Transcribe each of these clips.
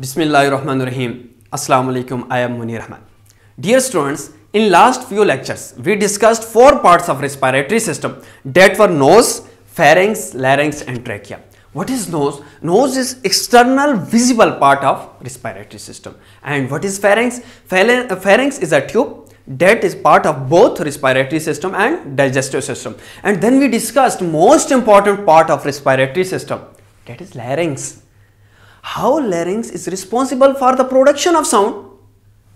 Bismillahirrahmanirrahim. Assalamu alaikum. I am Munir Ahmad. Dear students, in last few lectures, we discussed four parts of respiratory system that were nose, pharynx, larynx and trachea. What is nose? Nose is external visible part of respiratory system. And what is pharynx? Pharynx is a tube that is part of both respiratory system and digestive system. And then we discussed most important part of respiratory system that is larynx how larynx is responsible for the production of sound?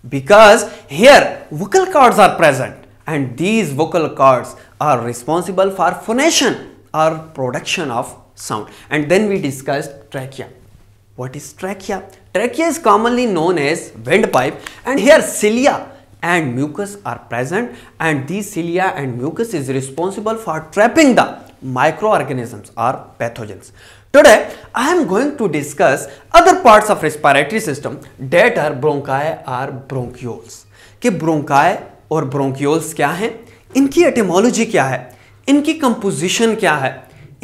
Because here vocal cords are present and these vocal cords are responsible for phonation or production of sound. And then we discussed trachea. What is trachea? Trachea is commonly known as windpipe and here cilia and mucus are present and these cilia and mucus is responsible for trapping the microorganisms or pathogens. Today, I am going to discuss other parts of respiratory system that are bronchi or bronchioles. ke bronchi aur bronchioles kya hain inki etymology kya hai inki composition kya hai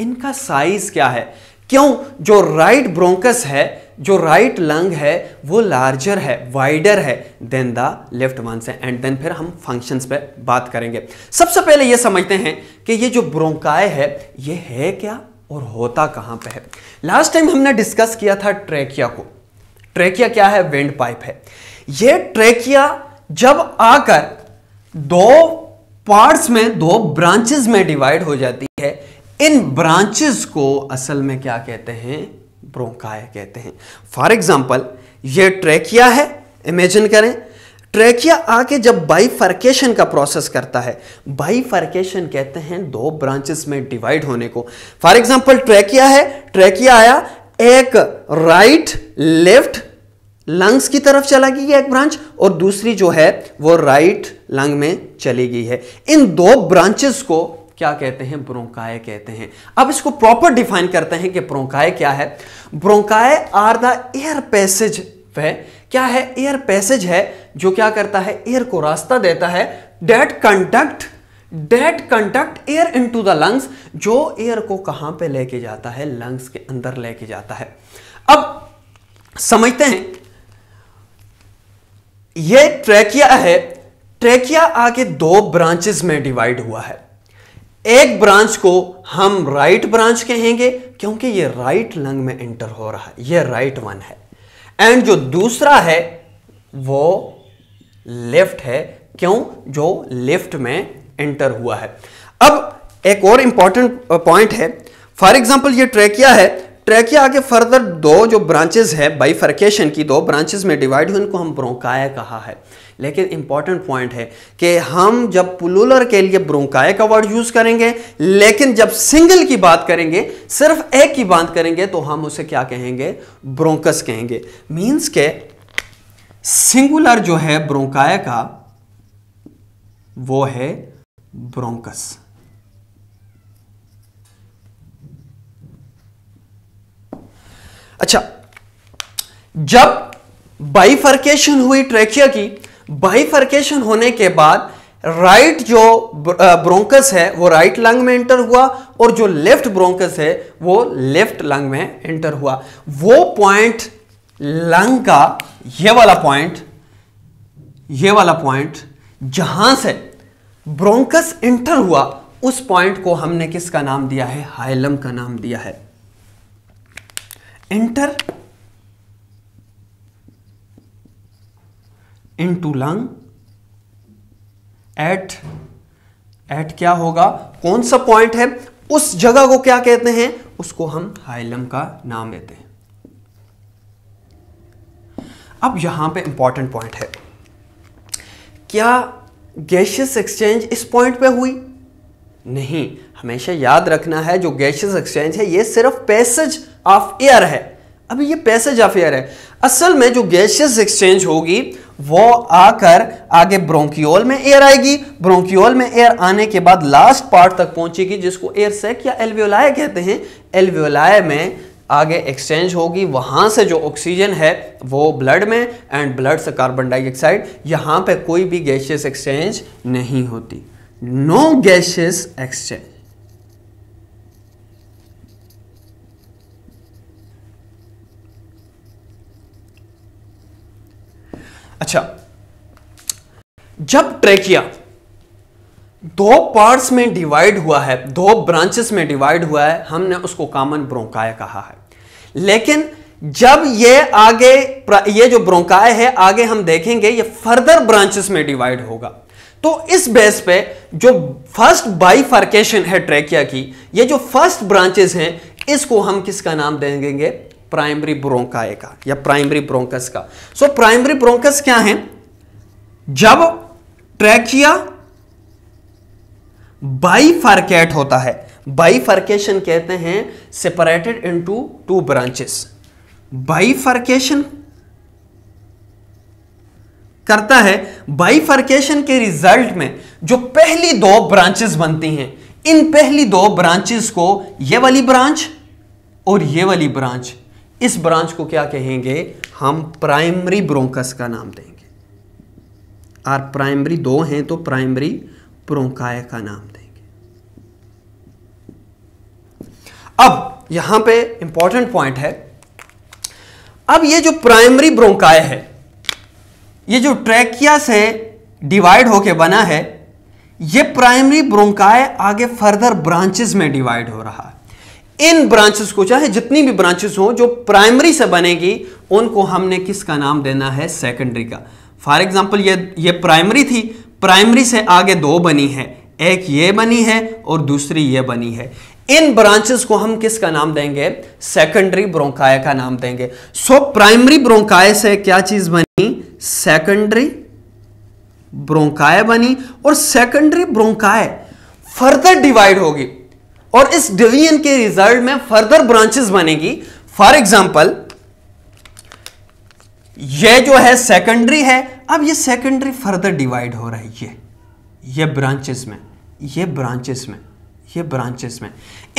inka size kya hai क्यों जो right bronchus है जो right right lung है वो larger है wider है than the left one से and then फिर हम फंक्शंस पे बात करेंगे सबसे सब पहले ये समझते हैं कि ये जो ब्रोंकाय है ये है क्या और होता कहाँ पे है लास्ट टाइम हमने डिस्कस किया था ट्रेकिया को ट्रेकिया क्या है वेंड पाइप है ये ट्रेकिया जब आकर दो पार्ट्स में दो ब्रांचेस में डिवाइड हो जाती है इन ब्रांचेस को असल में क्या कहते हैं ब्रोंकाय कहते हैं फॉर एग्जाम्पल ये ट्रेकिया है इमेजिन करें ट्रेकिया आके जब बाइफर्केशन का प्रोसेस करता है बाइफर्केशन कहते हैं दो ब्रांचेस में डिवाइड होने को फॉर एग्जांपल ट्रेकिया है ट्रेकिया आया एक राइट लेफ्ट लंग्स की तरफ चला गई है एक ब्रांच और दूसरी जो है वो राइट लंग में चली गई है इन दो ब्रांचेस को क्या कहते हैं ब्रोंकाय कहते हैं अब इसको प्रॉपर डिफाइन करते हैं कि ब्रोंकाय क्या है bronchi are the air passage वह क्या है एयर पैसेज है जो क्या करता है एयर को रास्ता देता है that conduct that conduct air into the lungs जो एयर को कहां पे लेके जाता है लंग्स के अंदर लेके जाता है अब समझते हैं ये ट्रैकिया है ट्रैकिया आगे दो ब्रांचेस में डिवाइड हुआ है एक ब्रांच को हम राइट ब्रांच कहेंगे क्योंकि ये राइट लंग में एंटर हो रहा है ये राइट वन है एंड जो दूसरा है वो लेफ्ट है क्यों जो लेफ्ट में एंटर हुआ है अब एक और इंपॉर्टेंट पॉइंट uh, है फॉर एग्जाम्पल ये ट्रैकिया है ट्रैकिया आगे फर्दर दो जो ब्रांचेस है बाईफर्केशन की दो ब्रांचेज में डिवाइड हुई इनको हम ब्रोंकाया कहा है लेकिन इंपॉर्टेंट पॉइंट है कि हम जब पुलुलर के लिए ब्रोंकाय का वर्ड यूज करेंगे लेकिन जब सिंगल की बात करेंगे सिर्फ एक की बात करेंगे तो हम उसे क्या कहेंगे ब्रोंकस कहेंगे मीन्स के सिंगुलर जो है ब्रोंकाय का वो है ब्रोंकस अच्छा जब बाइफर्केशन हुई ट्रेकिया की बाइफर्केशन होने के बाद राइट right जो ब्रोंकस uh, है वो राइट right लंग में एंटर हुआ और जो लेफ्ट ब्रोंकस है वो लेफ्ट लंग में एंटर हुआ वो पॉइंट लंग का ये वाला पॉइंट ये वाला पॉइंट जहां से ब्रोंकस एंटर हुआ उस पॉइंट को हमने किसका नाम दिया है हाइलम का नाम दिया है enter into lung at at क्या होगा कौन सा पॉइंट है उस जगह को क्या कहते हैं उसको हम हाइलम का नाम देते हैं अब यहां पे इंपॉर्टेंट पॉइंट है क्या गैशियस एक्सचेंज इस पॉइंट पे हुई नहीं हमेशा याद रखना है जो गैशियस एक्सचेंज है ये सिर्फ पैसेज ऑफ एयर है अभी ये पैसेज ऑफ एयर है असल में जो गैशियस एक्सचेंज होगी वो आकर आगे ब्रोंकियोल में एयर आएगी ब्रोंकियोल में एयर आने के बाद लास्ट पार्ट तक पहुंचेगी जिसको एयर सेक या एल्वियोलाय कहते हैं एल्वियोलाय में आगे एक्सचेंज होगी वहां से जो ऑक्सीजन है वो ब्लड में एंड ब्लड से कार्बन डाइऑक्साइड यहाँ पे कोई भी गैशियस एक्सचेंज नहीं होती नो गैशियस एक्सचेंज अच्छा जब ट्रेकिया दो पार्ट्स में डिवाइड हुआ है दो ब्रांचेस में डिवाइड हुआ है हमने उसको कॉमन ब्रोंकाय कहा है लेकिन जब ये आगे ये जो ब्रोंकाय है आगे हम देखेंगे ये फर्दर ब्रांचेस में डिवाइड होगा तो इस बेस पे जो फर्स्ट बाईफर्केशन है ट्रेकिया की ये जो फर्स्ट ब्रांचेस हैं इसको हम किसका नाम देंगे प्राइमरी ब्रोंकाए का या प्राइमरी ब्रोंकस का सो प्राइमरी ब्रोंकस क्या है जब ट्रैकिया बाईफर्केट होता है बाईफर्केशन कहते हैं separated into two branches bifurcation करता है बाईफर्केशन के रिजल्ट में जो पहली दो ब्रांचेस बनती हैं इन पहली दो ब्रांचेस को ये वाली ब्रांच और ये वाली ब्रांच इस ब्रांच को क्या कहेंगे हम प्राइमरी ब्रोंकस का नाम देंगे और प्राइमरी दो हैं तो प्राइमरी प्रोंकाय का नाम देंगे अब यहां पे इंपॉर्टेंट पॉइंट है अब ये जो प्राइमरी ब्रोंकाय है ये जो ट्रैकिया से डिवाइड होके बना है ये प्राइमरी ब्रोंकाय आगे फर्दर ब्रांचेस में डिवाइड हो रहा है इन ब्रांचेस को चाहे जितनी भी ब्रांचेस हों जो प्राइमरी से बनेगी उनको हमने किसका नाम देना है सेकेंडरी का फॉर एग्जाम्पल ये ये प्राइमरी थी प्राइमरी से आगे दो बनी है एक ये बनी है और दूसरी ये बनी है इन ब्रांचेस को हम किसका नाम देंगे सेकेंडरी ब्रोंकाय का नाम देंगे सो प्राइमरी ब्रोंकाय से क्या चीज बनी सेकेंडरी ब्रोंकाय बनी और सेकेंडरी ब्रोंकाय फर्दर डिवाइड होगी और इस डिवीजन के रिजल्ट में फर्दर ब्रांचेस बनेगी फॉर एग्जाम्पल ये जो है सेकेंडरी है अब ये सेकेंडरी फर्दर डिवाइड हो रही है ये ब्रांचेस में ये ब्रांचेस में ये ब्रांचेस में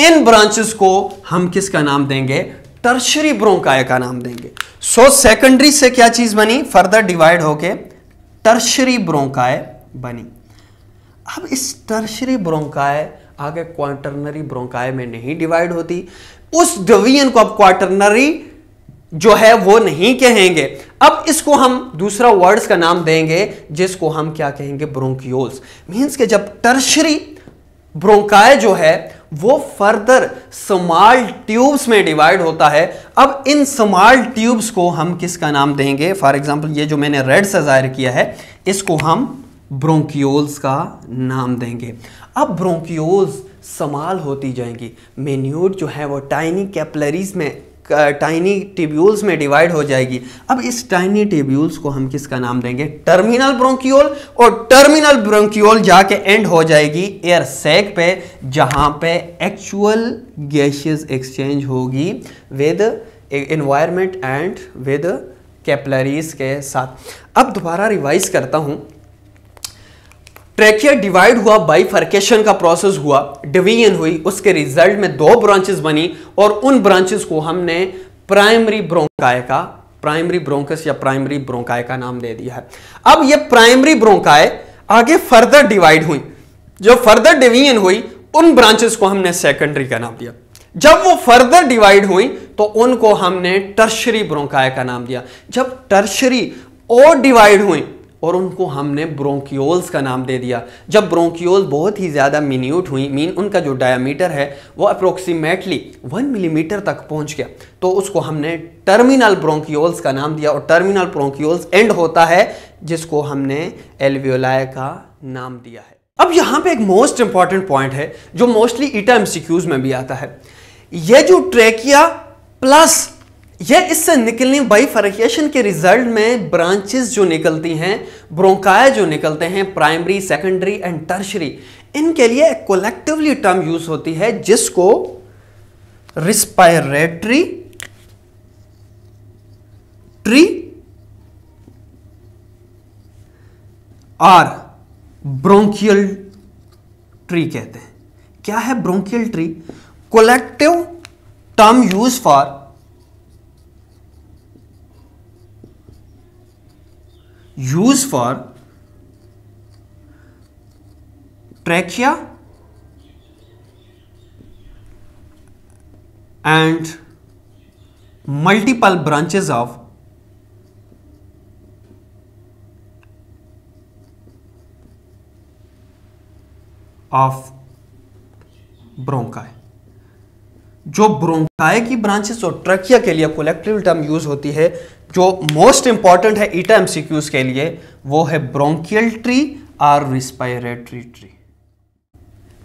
इन ब्रांचेस को हम किसका नाम देंगे टर्शरी ब्रोंकाय का नाम देंगे सो so, सेकेंडरी से क्या चीज बनी फर्दर डिवाइड होके टर्शरी ब्रोंकाय बनी अब इस टर्शरी ब्रोंकाय आगे क्वार्टरनरी ब्रोंकाय में नहीं डिवाइड होती उस डिवीजन को अब क्वार्टरनरी जो है वो नहीं कहेंगे अब इसको हम दूसरा वर्ड्स का नाम देंगे जिसको हम क्या कहेंगे ब्रोंकियोल्स मींस के जब टर्शरी ब्रोंकाय जो है वो फर्दर स्मॉल ट्यूब्स में डिवाइड होता है अब इन स्मॉल ट्यूब्स को हम किसका नाम देंगे फॉर एग्जांपल ये जो मैंने रेड से जाहिर किया है इसको हम ब्रोंकियोल्स का नाम देंगे अब ब्रोंकियोल्स समाल होती जाएंगी मेन्यूट जो है वो टाइनी कैपलरीज में टाइनी टिब्यूल्स में डिवाइड हो जाएगी अब इस टाइनी टिब्यूल्स को हम किसका नाम देंगे टर्मिनल ब्रोंकियोल और टर्मिनल ब्रोंकियोल जाके एंड हो जाएगी एयर सैक पे जहां पे एक्चुअल गैशियस एक्सचेंज होगी with environment and with capillaries के साथ अब दोबारा रिवाइज करता हूँ ट्रैकिया डिवाइड हुआ बाईफर्केशन का प्रोसेस हुआ डिवीजन हुई उसके रिजल्ट में दो ब्रांचेस बनी और उन ब्रांचेस को हमने प्राइमरी ब्रोंकाय का प्राइमरी ब्रोंकस या प्राइमरी ब्रोंकाय का नाम दे दिया है अब ये प्राइमरी ब्रोंकाय आगे फर्दर डिवाइड हुई जो फर्दर डिवीजन हुई उन ब्रांचेस को हमने सेकेंडरी का नाम दिया जब वो फर्दर डिवाइड हुई तो उनको हमने टर्शरी ब्रोंकाय का नाम दिया जब टर्शरी और डिवाइड हुई और उनको हमने ब्रोंकियोल्स का नाम दे दिया जब ब्रोंकियोल बहुत ही ज़्यादा मिन्यूट हुई मीन उनका जो डायमीटर है वो अप्रोक्सीमेटली वन मिलीमीटर तक पहुंच गया तो उसको हमने टर्मिनल ब्रोंकियोल्स का नाम दिया और टर्मिनल ब्रोंकियोल्स एंड होता है जिसको हमने एलवियोलाय का नाम दिया है अब यहाँ पर एक मोस्ट इंपॉर्टेंट पॉइंट है जो मोस्टली ईटा एम में भी आता है यह जो ट्रेकिया प्लस यह इससे निकलने बाई के रिजल्ट में ब्रांचेस जो निकलती हैं ब्रोंकाया जो निकलते हैं प्राइमरी सेकेंडरी एंड टर्शरी इनके लिए कोलेक्टिवली टर्म यूज होती है जिसको respiratory tree or bronchial tree कहते हैं क्या है bronchial tree collective term use for use for trachea and multiple branches of of bronchi जो ब्रोंकाय की ब्रांचेस और ट्रकिया के लिए कोलेक्टिव टर्म यूज होती है जो मोस्ट इंपॉर्टेंट है ईटा एमसीक्यूज के लिए वो है ब्रोंकियल ट्री और रिस्पायरेटरी ट्री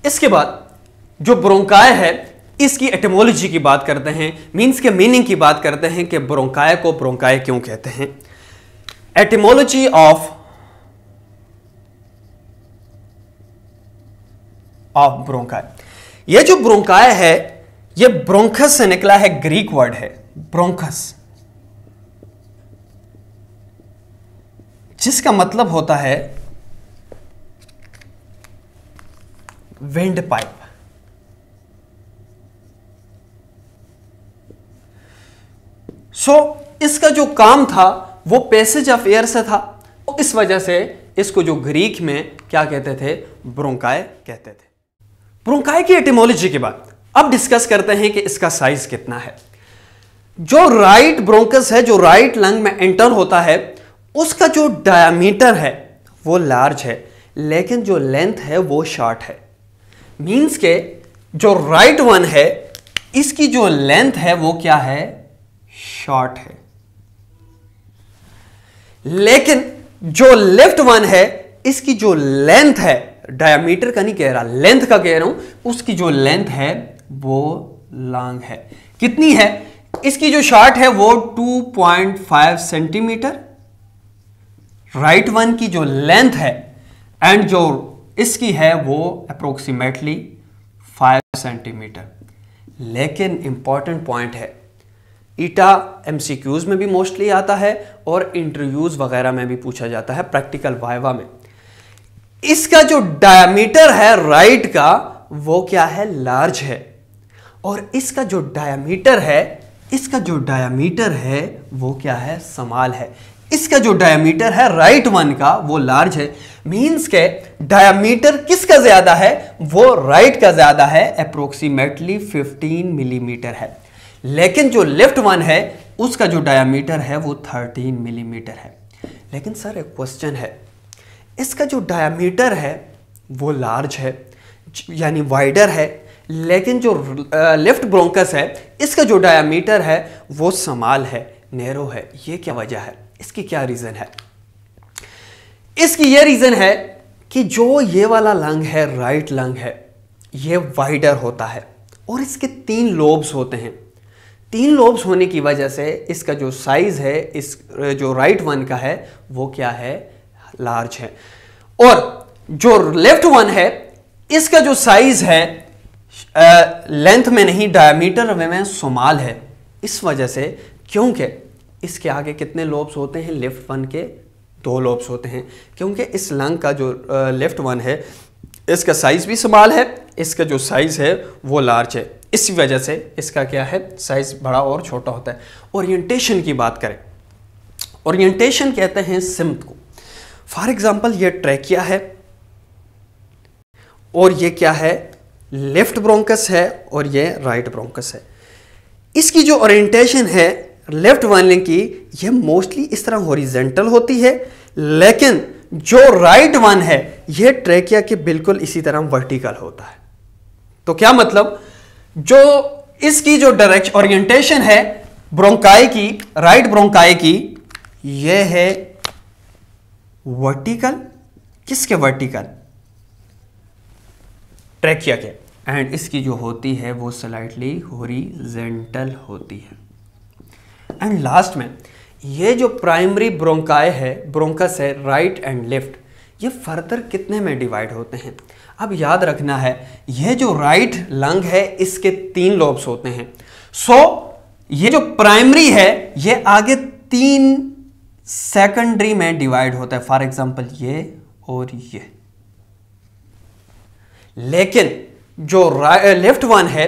इसके बाद जो ब्रोंकाय है इसकी एटमोलॉजी की बात करते हैं मींस के मीनिंग की बात करते हैं कि ब्रोंकाय को ब्रोंकाय क्यों कहते हैं एटमोलॉजी ऑफ ऑफ ब्रोंकाय ये जो ब्रोंकाय है ये ब्रोंखस से निकला है ग्रीक वर्ड है ब्रोंखस जिसका मतलब होता है विंड पाइप सो so, इसका जो काम था वो पैसेज ऑफ एयर से था तो इस वजह से इसको जो ग्रीक में क्या कहते थे ब्रोंकाय कहते थे ब्रोंकाय की एटिमोलॉजी की बात अब डिस्कस करते हैं कि इसका साइज कितना है जो राइट ब्रोंकस है जो राइट लंग में एंटर होता है उसका जो डायमीटर है वो लार्ज है लेकिन जो लेंथ है वो शॉर्ट है मींस के जो राइट वन है इसकी जो लेंथ है वो क्या है शॉर्ट है लेकिन जो लेफ्ट वन है इसकी जो लेंथ है डायामीटर का नहीं कह रहा लेंथ का कह रहा हूं उसकी जो लेंथ है वो लॉन्ग है कितनी है इसकी जो शॉर्ट है वो 2.5 सेंटीमीटर राइट वन की जो लेंथ है एंड जो इसकी है वो अप्रोक्सीमेटली 5 सेंटीमीटर लेकिन इंपॉर्टेंट पॉइंट है ईटा एम में भी मोस्टली आता है और इंटरव्यूज़ वगैरह में भी पूछा जाता है प्रैक्टिकल वाइवा में इसका जो डायमीटर है राइट का वो क्या है लार्ज है और इसका जो डायामीटर है इसका जो डायामीटर है वो क्या है समाल है इसका जो डायामीटर है राइट वन का वो लार्ज है मींस के डायामीटर किसका ज्यादा है वो राइट का ज्यादा है अप्रोक्सीमेटली 15 मिलीमीटर mm है लेकिन जो लेफ्ट वन है उसका जो डायामीटर है वो 13 मिलीमीटर mm है लेकिन सर एक क्वेश्चन है इसका जो डायामीटर है वो लार्ज है यानी वाइडर है लेकिन जो लेफ्ट ब्रोंकस है इसका जो डायामीटर है वो समाल है नैरो है ये क्या वजह है इसकी क्या रीज़न है इसकी ये रीज़न है कि जो ये वाला लंग है राइट लंग है ये वाइडर होता है और इसके तीन लोब्स होते हैं तीन लोब्स होने की वजह से इसका जो साइज़ है इस जो राइट वन का है वो क्या है लार्ज है और जो लेफ्ट वन है इसका जो साइज़ है लेंथ में नहीं डायमीटर में शुमाल है इस वजह से क्योंकि इसके आगे कितने लोब्स होते हैं लेफ्ट वन के दो लोब्स होते हैं क्योंकि इस लंग का जो लेफ्ट वन है इसका साइज़ भी समाल है इसका जो साइज़ है वो लार्ज है इसी वजह से इसका क्या है साइज़ बड़ा और छोटा होता है ओरिएंटेशन की बात करें ओरिएंटेशन कहते हैं सिमत को फॉर एग्ज़ाम्पल ये ट्रैकिया है और ये क्या है लेफ्ट ब्रोंकस है और ये राइट ब्रोंकस है इसकी जो ओरिएंटेशन है लेफ्ट वाले की यह मोस्टली इस तरह हॉरिजेंटल होती है लेकिन जो राइट right वन है यह ट्रेकिया के बिल्कुल इसी तरह वर्टिकल होता है तो क्या मतलब जो इसकी जो डायरेक्ट ओरिएंटेशन है ब्रोंकाई की राइट right ब्रोंकाई की यह है वर्टिकल किसके वर्टिकल ट्रैक किया गया एंड इसकी जो होती है वो स्लाइटली होरिजेंटल होती है एंड लास्ट में ये जो प्राइमरी ब्रोंकाय है ब्रोंकस है राइट एंड लेफ्ट ये फर्दर कितने में डिवाइड होते हैं अब याद रखना है ये जो राइट लंग है इसके तीन लोब्स होते हैं सो so, ये जो प्राइमरी है ये आगे तीन सेकेंडरी में डिवाइड होता है फॉर एग्जाम्पल ये और ये लेकिन जो लेफ्ट वन है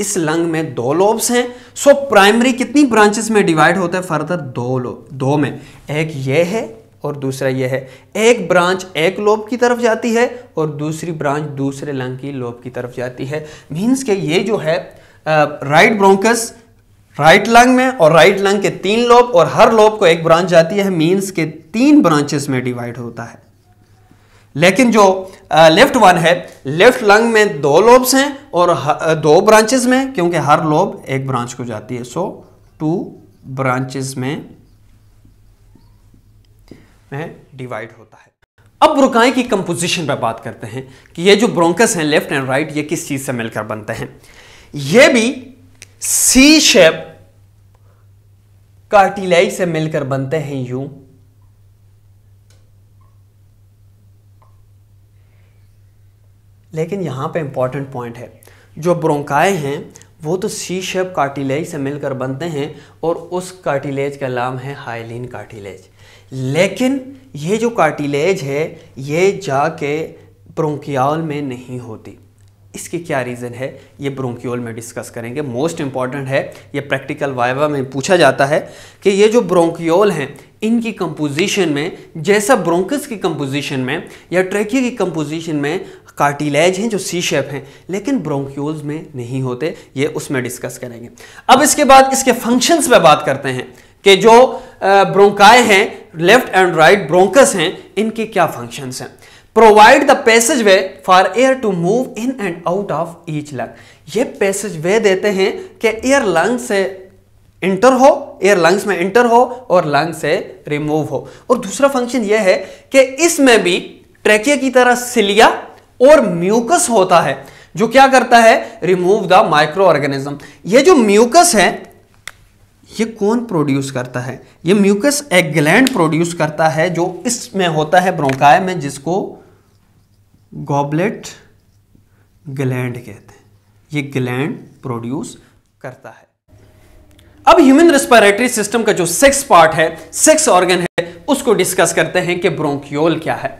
इस लंग में दो लोब्स हैं सो प्राइमरी कितनी ब्रांचेस में डिवाइड होता है फर्दर दो लोब दो में एक ये है और दूसरा यह है एक ब्रांच एक लोब की तरफ जाती है और दूसरी ब्रांच दूसरे लंग की लोब की तरफ जाती है मीन्स के ये जो है राइट ब्रोंकस राइट लंग में और राइट लंग के तीन लोब और हर लोब को एक ब्रांच जाती है मीन्स के तीन ब्रांचेस में डिवाइड होता है लेकिन जो लेफ्ट वन है लेफ्ट लंग में दो लोब्स हैं और दो ब्रांचेस में क्योंकि हर लोब एक ब्रांच को जाती है सो टू ब्रांचेस में में डिवाइड होता है अब ब्रोकाए की कंपोजिशन पर बात करते हैं कि ये जो ब्रोंकस हैं लेफ्ट एंड राइट ये किस चीज से मिलकर बनते हैं ये भी सी शेप कार्टिलाई से मिलकर बनते हैं यूं लेकिन यहाँ पे इम्पॉर्टेंट पॉइंट है जो ब्रोंकाए हैं वो तो सी शेप कार्टिलेज से मिलकर बनते हैं और उस कार्टिलेज का नाम है हाइलिन कार्टिलेज लेकिन ये जो कार्टिलेज है ये जाके ब्रोंकियाल में नहीं होती इसके क्या रीज़न है ये ब्रोंकियोल में डिस्कस करेंगे मोस्ट इम्पॉर्टेंट है ये प्रैक्टिकल वाइवा में पूछा जाता है कि ये जो ब्रोंकियोल हैं इनकी कंपोजिशन में जैसा ब्रोंकस की कंपोजिशन में या ट्रैकिया की कंपोजिशन में कार्टिलेज हैं जो सी शेप हैं लेकिन ब्रोंक्योल्स में नहीं होते ये उसमें डिस्कस करेंगे अब इसके बाद इसके फंक्शंस पे बात करते हैं कि जो ब्रोंकाए हैं लेफ्ट एंड राइट ब्रोंकस हैं इनके क्या फंक्शंस हैं provide the passage way for air to move in and out of each lung ये पैसेज वे देते हैं कि एयर लंग से इंटर हो एयर लंग्स में इंटर हो और लंग्स से रिमूव हो और दूसरा फंक्शन यह है कि इसमें भी ट्रेकिया की तरह सिलिया और म्यूकस होता है जो क्या करता है रिमूव द माइक्रो ऑर्गेनिज्म ये जो म्यूकस है ये कौन प्रोड्यूस करता है ये म्यूकस एक ग्लैंड प्रोड्यूस करता है जो इसमें होता है ब्रोंकाय में जिसको गॉबलेट ग्लैंड कहते हैं ये ग्लैंड प्रोड्यूस करता है अब ह्यूमन रेस्पिरेटरी सिस्टम का जो सिक्स पार्ट है सिक्स ऑर्गन है उसको डिस्कस करते हैं कि ब्रोंकियोल क्या है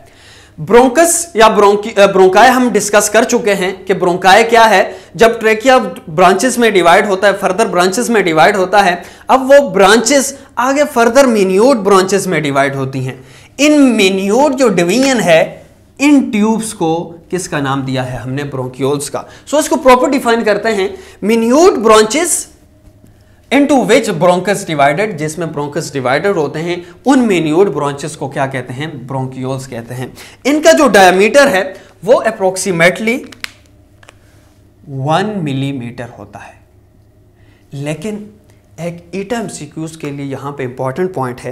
ब्रोंकस या ब्रोंकी ब्रोंकाय हम डिस्कस कर चुके हैं कि ब्रोंकाय क्या है जब ट्रेकिया ब्रांचेस में डिवाइड होता है फर्दर ब्रांचेस में डिवाइड होता है अब वो ब्रांचेस आगे फर्दर मिन्यूट ब्रांचेस में डिवाइड होती हैं इन मिन्यूट जो डिवीजन है इन ट्यूब्स को किसका नाम दिया है हमने ब्रोंकियोल्स का सो so, इसको प्रॉपर डिफाइन करते हैं minute branches into which bronchus divided जिसमें ब्रोंकस डिवाइडेड होते हैं उन मेन्यूड ब्रांचेस को क्या कहते हैं ब्रोंक्यूल्स कहते हैं इनका जो डायमीटर है वो अप्रोक्सीमेटली वन मिलीमीटर होता है लेकिन एक ईटम सिक्यूज के लिए यहां पे इंपॉर्टेंट पॉइंट है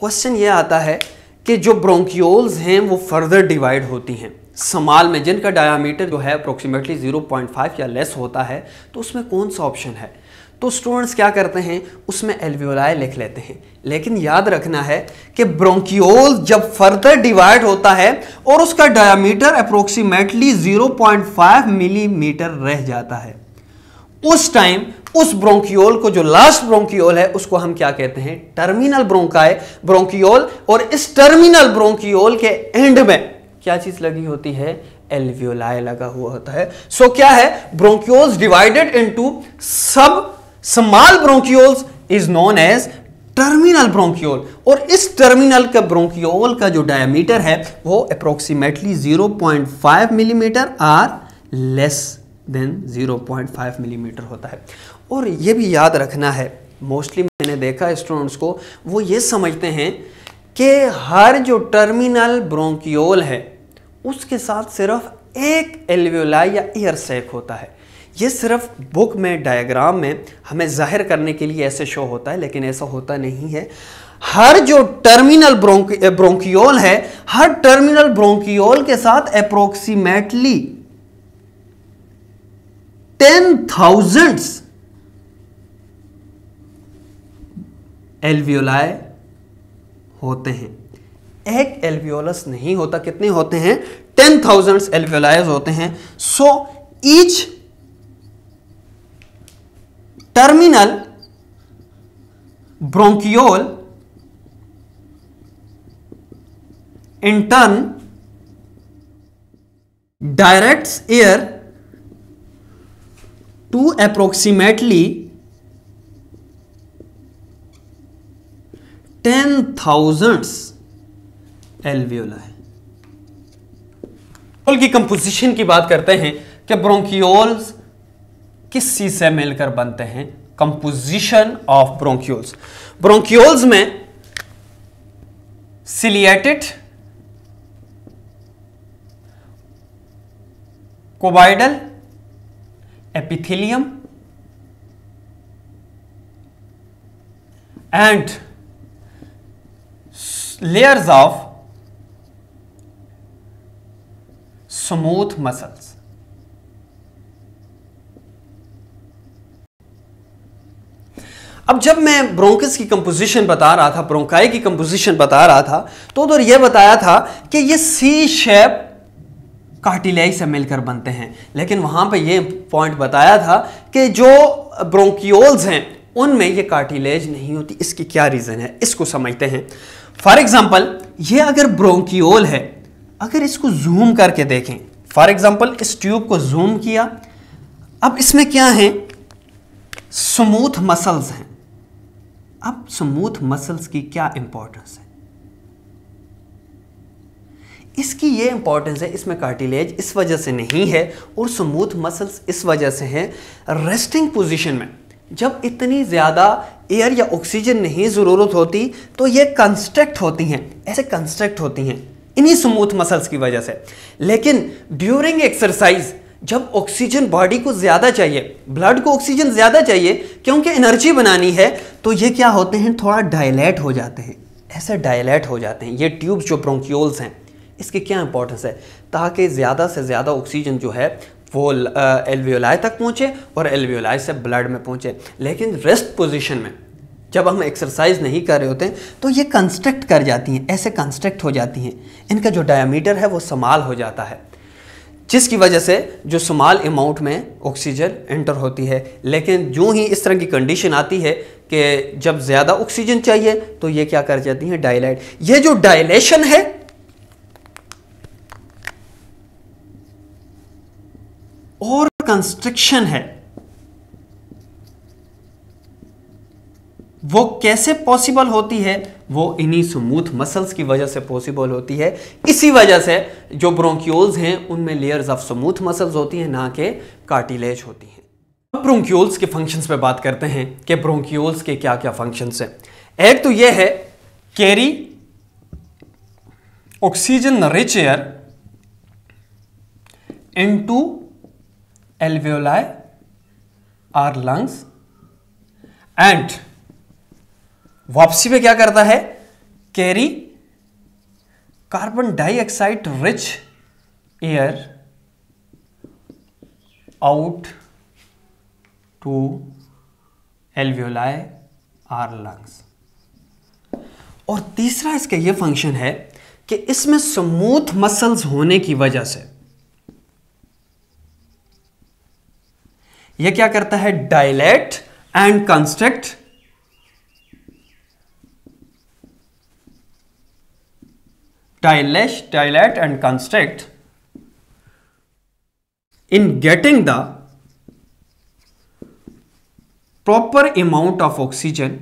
क्वेश्चन ये आता है कि जो ब्रोंक्योल्स हैं वो फर्दर डिवाइड होती हैं समाल में जिनका डायामीटर जो है अप्रोक्सीमेटली 0.5 या लेस होता है तो उसमें कौन सा ऑप्शन है तो स्टूडेंट्स क्या करते हैं उसमें एल्वियोलाई लिख लेते हैं लेकिन याद रखना है कि ब्रोंकियोल जब फर्दर डिवाइड होता है और उसका डायमीटर अप्रोक्सीमेटली 0.5 मिलीमीटर mm रह जाता है उस टाइम उस ब्रोंकियोल को जो लास्ट ब्रोंकियोल है उसको हम क्या कहते हैं टर्मिनल ब्रोंकाय ब्रोंकियोल और इस टर्मिनल ब्रोंकियोल के एंड में क्या चीज लगी होती है एल्वियोलाई लगा हुआ होता है सो so, क्या है ब्रोंकियोल्स डिवाइडेड इनटू सब small bronchioles is known as terminal bronchiole और इस टर्मिनल का ब्रोंकियोल का जो डायमीटर है वो approximately 0.5 millimetre or less than 0.5 millimetre होता है और ये भी याद रखना है मोस्टली मैंने देखा स्टूडेंट्स को वो ये समझते हैं कि हर जो टर्मिनल ब्रोंकियोल है उसके साथ सिर्फ एक एल्वियोलाई या ईयर सेक होता है ये सिर्फ बुक में डायग्राम में हमें जाहिर करने के लिए ऐसे शो होता है लेकिन ऐसा होता नहीं है हर जो टर्मिनल ब्रोंकियोल eh, है हर टर्मिनल ब्रोंकियोल के साथ अप्रोक्सीमेटली टेन थाउजेंड एल्वियोलाय होते हैं एक एल्वियोलस नहीं होता कितने होते हैं टेन थाउजेंड एल्वियोलाय होते हैं so each terminal bronchiole in turn direct air to approximately ten thousands alveoli है की कंपोजिशन की बात करते हैं कि ब्रोंकियोल्स किस चीज़ से मिलकर बनते हैं कंपोजिशन ऑफ ब्रोंक्यूल्स ब्रोंक्यूल्स में ciliated cuboidal epithelium and layers of smooth muscles अब जब मैं ब्रोंकिस की कंपोजिशन बता रहा था ब्रोंकाई की कंपोजिशन बता रहा था तो उधर यह बताया था कि ये सी शेप कार्टिलेज से मिलकर बनते हैं लेकिन वहाँ पे ये पॉइंट बताया था कि जो ब्रोंकियोल्स हैं उनमें ये कार्टिलेज नहीं होती इसकी क्या रीज़न है इसको समझते हैं फॉर एग्ज़ाम्पल ये अगर ब्रोंकियोल है अगर इसको जूम करके देखें फॉर एग्ज़ाम्पल इस ट्यूब को जूम किया अब इसमें क्या है स्मूथ मसल्स हैं अब स्मूथ मसल्स की क्या इंपॉर्टेंस है इसकी ये इंपॉर्टेंस है इसमें कार्टिलेज इस वजह से नहीं है और स्मूथ मसल्स इस वजह से हैं रेस्टिंग पोजीशन में जब इतनी ज़्यादा एयर या ऑक्सीजन नहीं ज़रूरत होती तो ये कंस्ट्रक्ट होती हैं ऐसे कंस्ट्रक्ट होती हैं इन्हीं स्मूथ मसल्स की वजह से लेकिन ड्यूरिंग एक्सरसाइज जब ऑक्सीजन बॉडी को ज़्यादा चाहिए ब्लड को ऑक्सीजन ज़्यादा चाहिए क्योंकि एनर्जी बनानी है तो ये क्या होते हैं थोड़ा डायलेट हो जाते हैं ऐसे डायलेट हो जाते हैं ये ट्यूब्स जो ब्रोंक्योल्स हैं इसके क्या इंपॉर्टेंस है ताकि ज़्यादा से ज़्यादा ऑक्सीजन जो है वो एलवीओलाई तक पहुँचे और एलवियोलाई से ब्लड में पहुँचे लेकिन रेस्ट पोजिशन में जब हम एक्सरसाइज नहीं कर रहे होते हैं तो ये कंस्ट्रक्ट कर जाती हैं ऐसे कंस्ट्रक्ट हो जाती हैं इनका जो डायामीटर है वो समाल हो जाता है जिसकी वजह से जो स्मॉल अमाउंट में ऑक्सीजन एंटर होती है लेकिन जो ही इस तरह की कंडीशन आती है कि जब ज़्यादा ऑक्सीजन चाहिए तो ये क्या कर जाती है डायलाइट ये जो डायलेशन है और कंस्ट्रक्शन है वो कैसे पॉसिबल होती है वो इन्हीं स्मूथ मसल्स की वजह से पॉसिबल होती है इसी वजह से जो ब्रोंक्यूल्स हैं उनमें लेयर्स ऑफ स्मूथ मसल्स होती हैं ना कि कार्टिलेज होती हैं अब ब्रोंक्यूल्स के फंक्शंस पे बात करते हैं कि ब्रोंक्यूल्स के क्या क्या फंक्शंस हैं एक तो ये है carry oxygen rich air into alveoli or lungs and वापसी में क्या करता है carry carbon dioxide rich air out to alveoli or lungs और तीसरा इसका यह फंक्शन है कि इसमें स्मूथ मसल्स होने की वजह से यह क्या करता है dilate and constrict Dilate, dilate and constrict in getting the proper amount of oxygen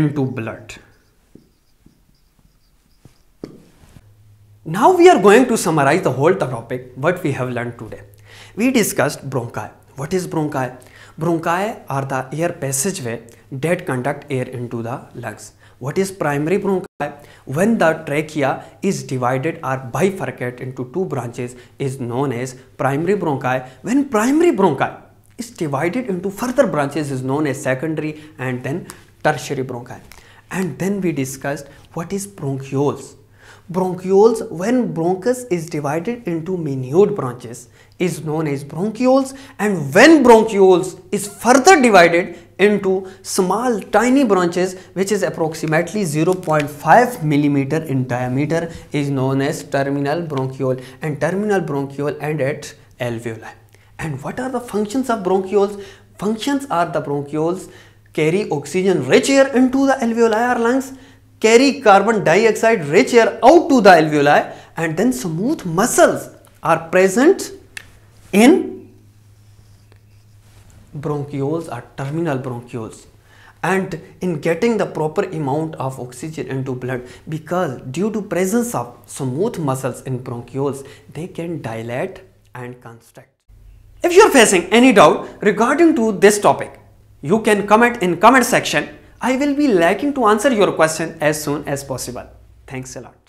into blood. Now we are going to summarize the whole topic what we have learned today. We discussed bronchi. What is bronchi? Bronchi are the air passageway that conduct air into the lungs. What is primary bronchi? When the trachea is divided or bifurcated into two branches is known as primary bronchi. When primary bronchi is divided into further branches is known as secondary and then tertiary bronchi. And then we discussed what is bronchioles. Bronchioles when bronchus is divided into minute branches is known as bronchioles and when bronchioles is further divided into small tiny branches which is approximately 0.5 millimeter in diameter is known as terminal bronchiole and terminal bronchiole end at alveoli and what are the functions of bronchioles functions are the bronchioles carry oxygen rich air into the alveolar lungs carry carbon dioxide rich air out to the alveoli and then smooth muscles are present in bronchioles or terminal bronchioles and in getting the proper amount of oxygen into blood because due to presence of smooth muscles in bronchioles they can dilate and constrict. If you are facing any doubt regarding to this topic you can comment in comment section. I will be liking to answer your question as soon as possible. Thanks a lot.